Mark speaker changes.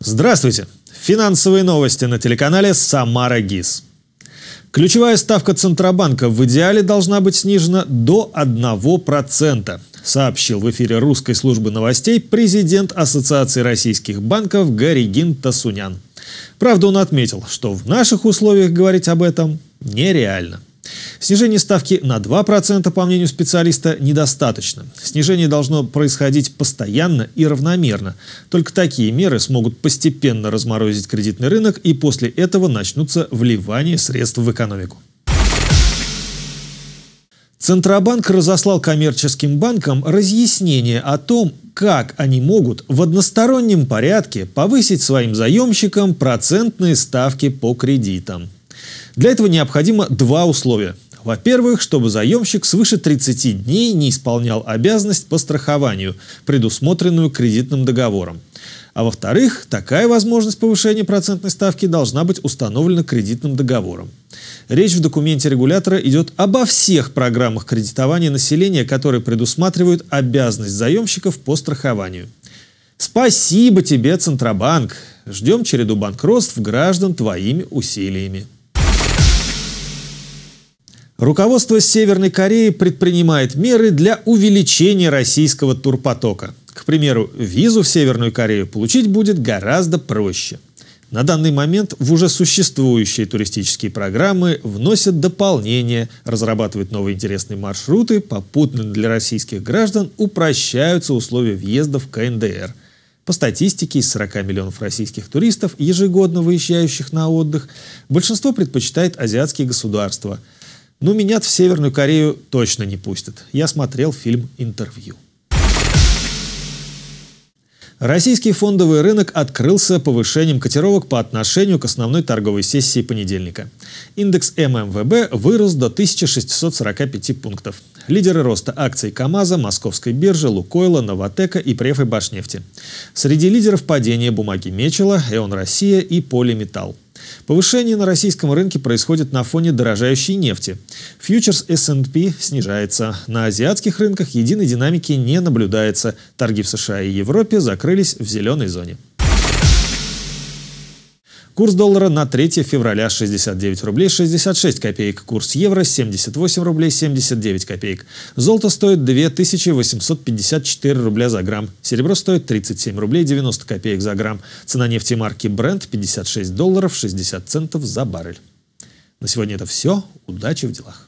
Speaker 1: Здравствуйте! Финансовые новости на телеканале «Самара ГИС». Ключевая ставка Центробанка в идеале должна быть снижена до 1%, сообщил в эфире русской службы новостей президент Ассоциации российских банков Гаригин Тасунян. Правда, он отметил, что в наших условиях говорить об этом нереально. Снижение ставки на 2%, по мнению специалиста, недостаточно. Снижение должно происходить постоянно и равномерно. Только такие меры смогут постепенно разморозить кредитный рынок и после этого начнутся вливания средств в экономику. Центробанк разослал коммерческим банкам разъяснение о том, как они могут в одностороннем порядке повысить своим заемщикам процентные ставки по кредитам. Для этого необходимо два условия. Во-первых, чтобы заемщик свыше 30 дней не исполнял обязанность по страхованию, предусмотренную кредитным договором. А во-вторых, такая возможность повышения процентной ставки должна быть установлена кредитным договором. Речь в документе регулятора идет обо всех программах кредитования населения, которые предусматривают обязанность заемщиков по страхованию. Спасибо тебе, Центробанк! Ждем череду банкротств граждан твоими усилиями. Руководство Северной Кореи предпринимает меры для увеличения российского турпотока. К примеру, визу в Северную Корею получить будет гораздо проще. На данный момент в уже существующие туристические программы вносят дополнения, разрабатывают новые интересные маршруты, попутно для российских граждан упрощаются условия въезда в КНДР. По статистике, из 40 миллионов российских туристов, ежегодно выезжающих на отдых, большинство предпочитает азиатские государства. Но меня в Северную Корею точно не пустят. Я смотрел фильм «Интервью». Российский фондовый рынок открылся повышением котировок по отношению к основной торговой сессии понедельника. Индекс ММВБ вырос до 1645 пунктов. Лидеры роста акций КАМАЗа, Московской биржи, Лукойла, Новотека и Префы Башнефти. Среди лидеров падения бумаги Мечела, Эон Россия и Полиметалл. Повышение на российском рынке происходит на фоне дорожающей нефти. Фьючерс S&P снижается. На азиатских рынках единой динамики не наблюдается. Торги в США и Европе закрылись в зеленой зоне. Курс доллара на 3 февраля 69 рублей 66 копеек. Курс евро 78 рублей 79 копеек. Золото стоит 2854 рубля за грамм. Серебро стоит 37 рублей 90 копеек за грамм. Цена нефти марки Brent 56 долларов 60 центов за баррель. На сегодня это все. Удачи в делах.